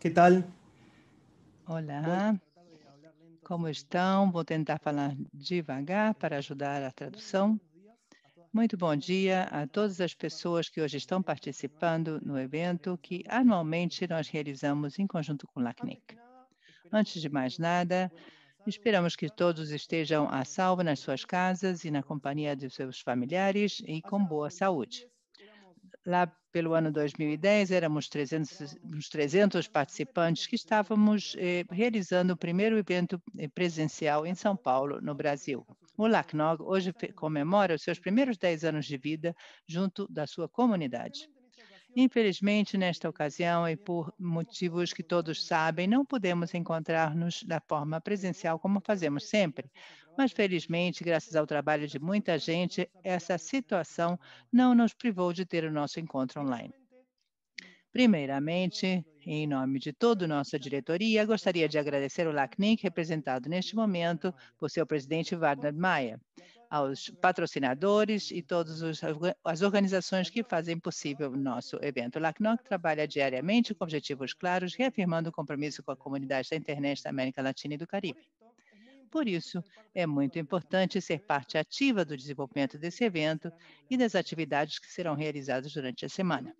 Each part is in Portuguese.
Que tal? Olá, como estão? Vou tentar falar devagar para ajudar a tradução. Muito bom dia a todas as pessoas que hoje estão participando no evento que anualmente nós realizamos em conjunto com o LACNIC. Antes de mais nada, Esperamos que todos estejam a salvo nas suas casas e na companhia de seus familiares e com boa saúde. Lá pelo ano 2010, éramos 300, uns 300 participantes que estávamos eh, realizando o primeiro evento eh, presencial em São Paulo, no Brasil. O LACNOG hoje comemora os seus primeiros 10 anos de vida junto da sua comunidade. Infelizmente, nesta ocasião e por motivos que todos sabem, não pudemos encontrar-nos da forma presencial como fazemos sempre. Mas, felizmente, graças ao trabalho de muita gente, essa situação não nos privou de ter o nosso encontro online. Primeiramente, em nome de toda nossa diretoria, gostaria de agradecer o LACNIC, representado neste momento por seu presidente Wagner Maia aos patrocinadores e todas as organizações que fazem possível o nosso evento. O LACNOC trabalha diariamente com objetivos claros, reafirmando o compromisso com a comunidade da internet da América Latina e do Caribe. Por isso, é muito importante ser parte ativa do desenvolvimento desse evento e das atividades que serão realizadas durante a semana.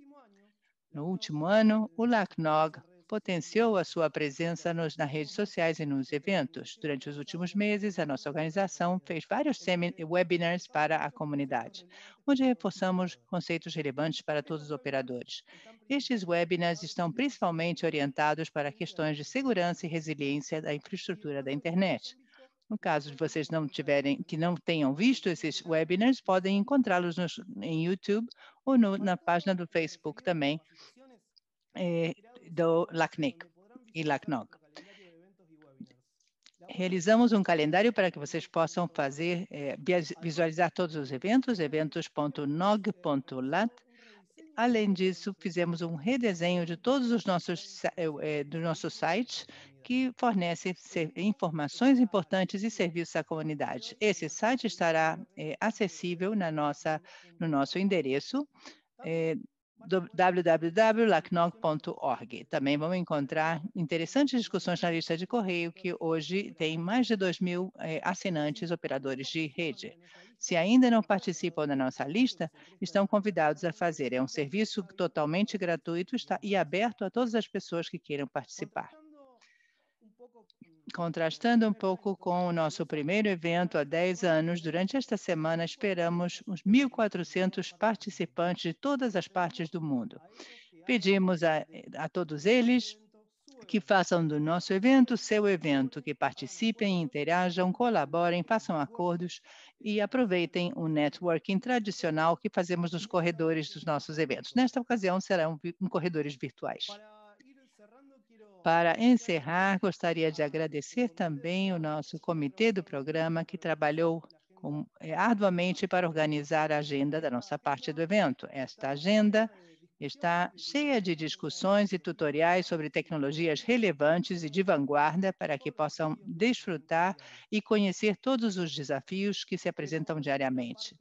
No último ano, o LACNOG potenciou a sua presença nos, nas redes sociais e nos eventos. Durante os últimos meses, a nossa organização fez vários webinars para a comunidade, onde reforçamos conceitos relevantes para todos os operadores. Estes webinars estão principalmente orientados para questões de segurança e resiliência da infraestrutura da internet. No caso de vocês não tiverem, que não tenham visto esses webinars, podem encontrá-los em YouTube ou no, na página do Facebook também, é, do LACNIC e Lacnog. Realizamos um calendário para que vocês possam fazer é, visualizar todos os eventos, eventos.nog.lat. Além disso, fizemos um redesenho de todos os nossos é, é, dos nossos que fornece informações importantes e serviços à comunidade. Esse site estará é, acessível na nossa no nosso endereço é, www.lacnog.org. Também vão encontrar interessantes discussões na lista de correio, que hoje tem mais de 2 mil eh, assinantes operadores de rede. Se ainda não participam da nossa lista, estão convidados a fazer. É um serviço totalmente gratuito e aberto a todas as pessoas que queiram participar contrastando um pouco com o nosso primeiro evento há 10 anos, durante esta semana esperamos uns 1.400 participantes de todas as partes do mundo. Pedimos a, a todos eles que façam do nosso evento seu evento, que participem, interajam, colaborem, façam acordos e aproveitem o networking tradicional que fazemos nos corredores dos nossos eventos. Nesta ocasião, serão corredores virtuais para encerrar, gostaria de agradecer também o nosso comitê do programa, que trabalhou com, eh, arduamente para organizar a agenda da nossa parte do evento. Esta agenda está cheia de discussões e tutoriais sobre tecnologias relevantes e de vanguarda para que possam desfrutar e conhecer todos os desafios que se apresentam diariamente.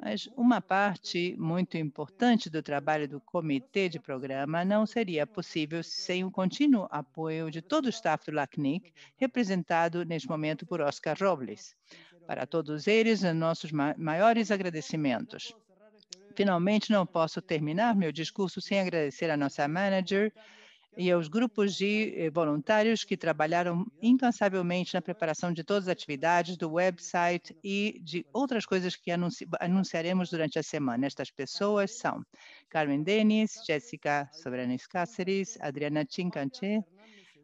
Mas uma parte muito importante do trabalho do comitê de programa não seria possível sem o contínuo apoio de todo o staff do LACNIC, representado neste momento por Oscar Robles. Para todos eles, nossos maiores agradecimentos. Finalmente, não posso terminar meu discurso sem agradecer à nossa manager, e aos grupos de eh, voluntários que trabalharam incansavelmente na preparação de todas as atividades do website e de outras coisas que anunci anunciaremos durante a semana. Estas pessoas são Carmen Denis, Jessica Sobranes Cáceres, Adriana Chincanche,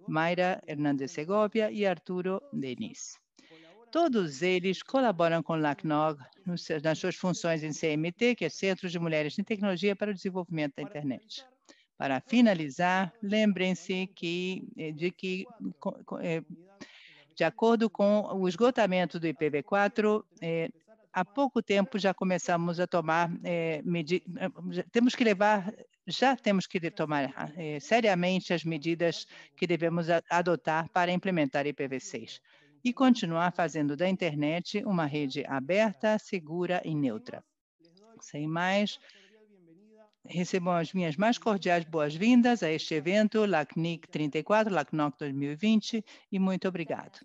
Mayra Hernández Segovia e Arturo Denis. Todos eles colaboram com o LACNOG nas suas funções em CMT, que é Centro de Mulheres em Tecnologia para o Desenvolvimento da Internet. Para finalizar, lembrem-se que, eh, de que, eh, de acordo com o esgotamento do IPv4, eh, há pouco tempo já começamos a tomar eh, temos que levar já temos que tomar ah, seriamente as medidas que devemos adotar para implementar IPv6 e continuar fazendo da internet uma rede aberta, segura e neutra. Sem mais, recebam as minhas mais cordiais boas-vindas a este evento LACNIC 34, LACNOC 2020, e muito obrigado.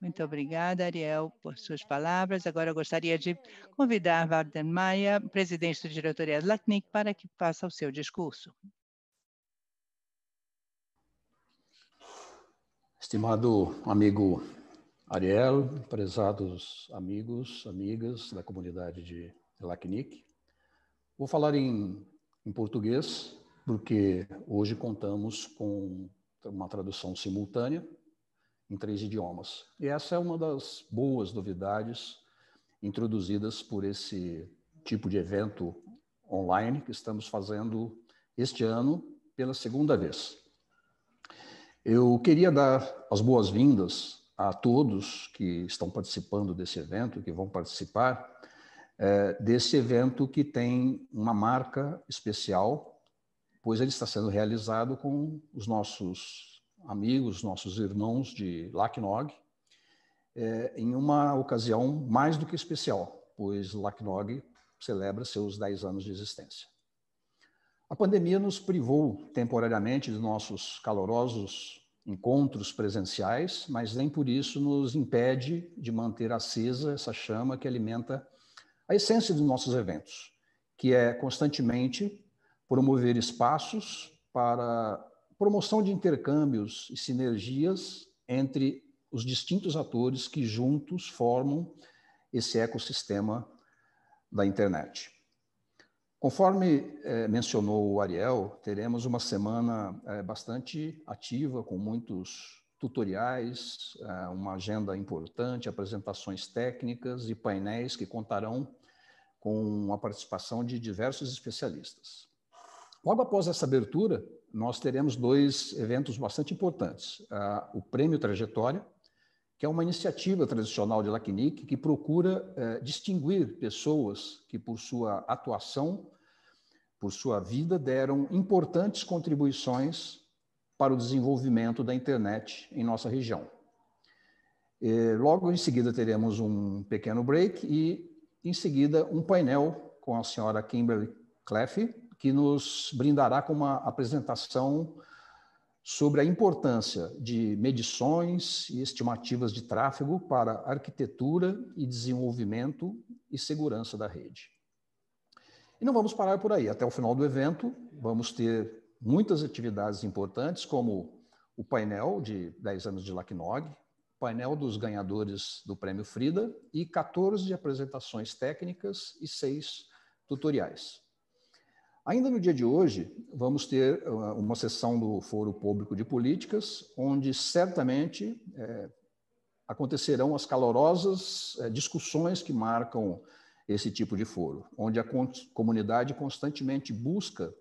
Muito obrigada, Ariel, por suas palavras. Agora eu gostaria de convidar Warden Maia, presidente da diretoria do LACNIC, para que faça o seu discurso. Estimado amigo Ariel, prezados amigos, amigas da comunidade de LACNIC, vou falar em em português, porque hoje contamos com uma tradução simultânea em três idiomas. E essa é uma das boas novidades introduzidas por esse tipo de evento online que estamos fazendo este ano pela segunda vez. Eu queria dar as boas-vindas a todos que estão participando desse evento, que vão participar, é, desse evento que tem uma marca especial, pois ele está sendo realizado com os nossos amigos, nossos irmãos de LACNOG, é, em uma ocasião mais do que especial, pois LACNOG celebra seus 10 anos de existência. A pandemia nos privou temporariamente de nossos calorosos encontros presenciais, mas nem por isso nos impede de manter acesa essa chama que alimenta a essência dos nossos eventos, que é constantemente promover espaços para promoção de intercâmbios e sinergias entre os distintos atores que juntos formam esse ecossistema da internet. Conforme eh, mencionou o Ariel, teremos uma semana eh, bastante ativa, com muitos tutoriais, é, uma agenda importante, apresentações técnicas e painéis que contarão com a participação de diversos especialistas. Logo após essa abertura, nós teremos dois eventos bastante importantes. É, o Prêmio Trajetória, que é uma iniciativa tradicional de LACNIC que procura é, distinguir pessoas que, por sua atuação, por sua vida, deram importantes contribuições para o desenvolvimento da internet em nossa região. E logo em seguida teremos um pequeno break e, em seguida, um painel com a senhora Kimberly Cleff, que nos brindará com uma apresentação sobre a importância de medições e estimativas de tráfego para arquitetura e desenvolvimento e segurança da rede. E não vamos parar por aí. Até o final do evento, vamos ter muitas atividades importantes, como o painel de 10 anos de LACNOG, painel dos ganhadores do Prêmio Frida e 14 apresentações técnicas e 6 tutoriais. Ainda no dia de hoje, vamos ter ah, uma sessão do Foro Público de Políticas, onde certamente é, acontecerão as calorosas é, discussões que marcam esse tipo de foro, onde a comunidade constantemente busca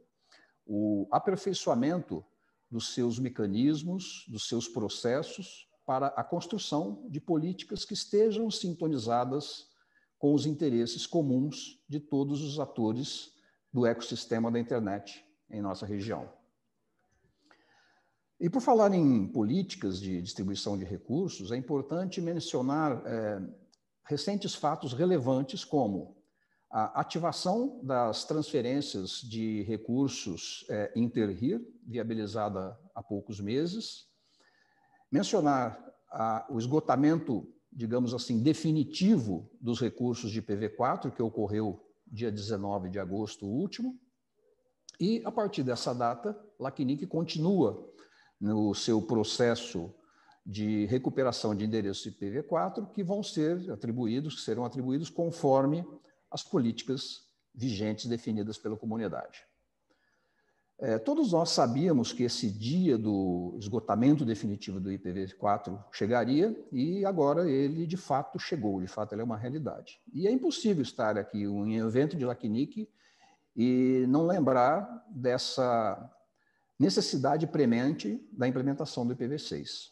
o aperfeiçoamento dos seus mecanismos, dos seus processos, para a construção de políticas que estejam sintonizadas com os interesses comuns de todos os atores do ecossistema da internet em nossa região. E por falar em políticas de distribuição de recursos, é importante mencionar é, recentes fatos relevantes, como a ativação das transferências de recursos é, interrir, viabilizada há poucos meses, mencionar a, o esgotamento, digamos assim, definitivo dos recursos de PV4, que ocorreu dia 19 de agosto último, e a partir dessa data, LACNIC continua no seu processo de recuperação de endereços de PV4, que vão ser atribuídos, que serão atribuídos conforme as políticas vigentes definidas pela comunidade. É, todos nós sabíamos que esse dia do esgotamento definitivo do IPv4 chegaria e agora ele de fato chegou, de fato ele é uma realidade. E é impossível estar aqui em um evento de Lacnic e não lembrar dessa necessidade premente da implementação do IPv6.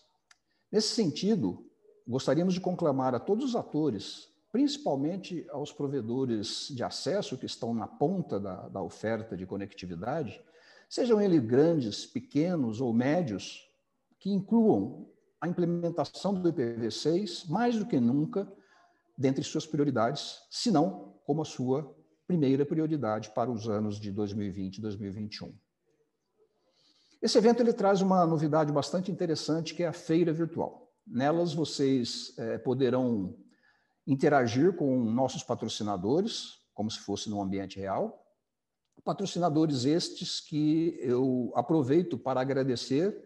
Nesse sentido, gostaríamos de conclamar a todos os atores principalmente aos provedores de acesso que estão na ponta da, da oferta de conectividade, sejam eles grandes, pequenos ou médios, que incluam a implementação do IPv6 mais do que nunca dentre suas prioridades, se não como a sua primeira prioridade para os anos de 2020 e 2021. Esse evento ele traz uma novidade bastante interessante, que é a feira virtual. Nelas vocês é, poderão interagir com nossos patrocinadores, como se fosse num ambiente real. Patrocinadores estes que eu aproveito para agradecer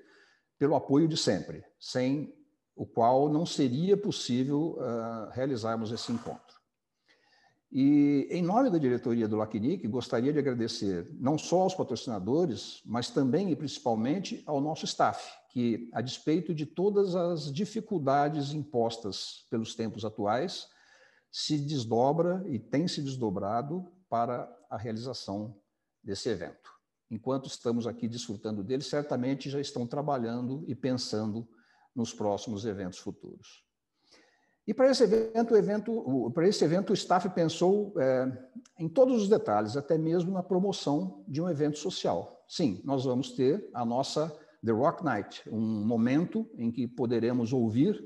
pelo apoio de sempre, sem o qual não seria possível uh, realizarmos esse encontro. E, em nome da diretoria do LACNIC, gostaria de agradecer não só aos patrocinadores, mas também e principalmente ao nosso staff, que, a despeito de todas as dificuldades impostas pelos tempos atuais, se desdobra e tem se desdobrado para a realização desse evento. Enquanto estamos aqui desfrutando dele, certamente já estão trabalhando e pensando nos próximos eventos futuros. E para esse evento, evento para esse evento, o staff pensou é, em todos os detalhes, até mesmo na promoção de um evento social. Sim, nós vamos ter a nossa The Rock Night, um momento em que poderemos ouvir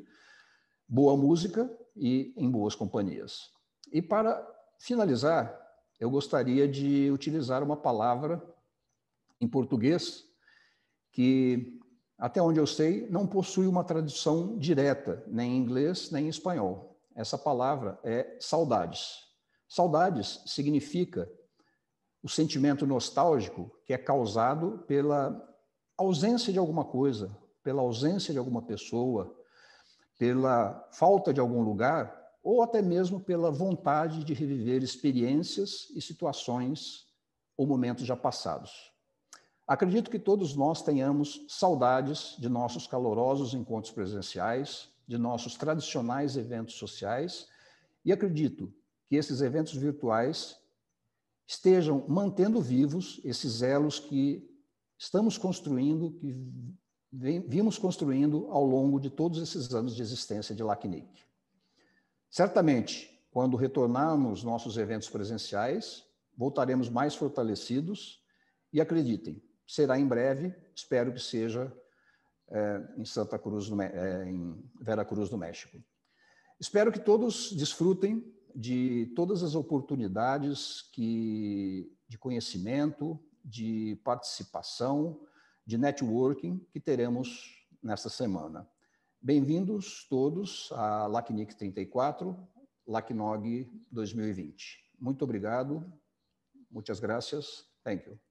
boa música e em boas companhias. E para finalizar, eu gostaria de utilizar uma palavra em português que, até onde eu sei, não possui uma tradução direta, nem em inglês, nem em espanhol. Essa palavra é saudades. Saudades significa o sentimento nostálgico que é causado pela ausência de alguma coisa, pela ausência de alguma pessoa, pela falta de algum lugar, ou até mesmo pela vontade de reviver experiências e situações ou momentos já passados. Acredito que todos nós tenhamos saudades de nossos calorosos encontros presenciais, de nossos tradicionais eventos sociais, e acredito que esses eventos virtuais estejam mantendo vivos esses elos que estamos construindo, que vimos construindo ao longo de todos esses anos de existência de LACNIC. Certamente, quando retornarmos nossos eventos presenciais, voltaremos mais fortalecidos e acreditem, será em breve, espero que seja é, em Santa Cruz, no, é, em Vera Cruz do México. Espero que todos desfrutem de todas as oportunidades que, de conhecimento, de participação, de networking que teremos nesta semana. Bem-vindos todos à LACNIC 34, LACNOG 2020. Muito obrigado, muitas graças, thank you.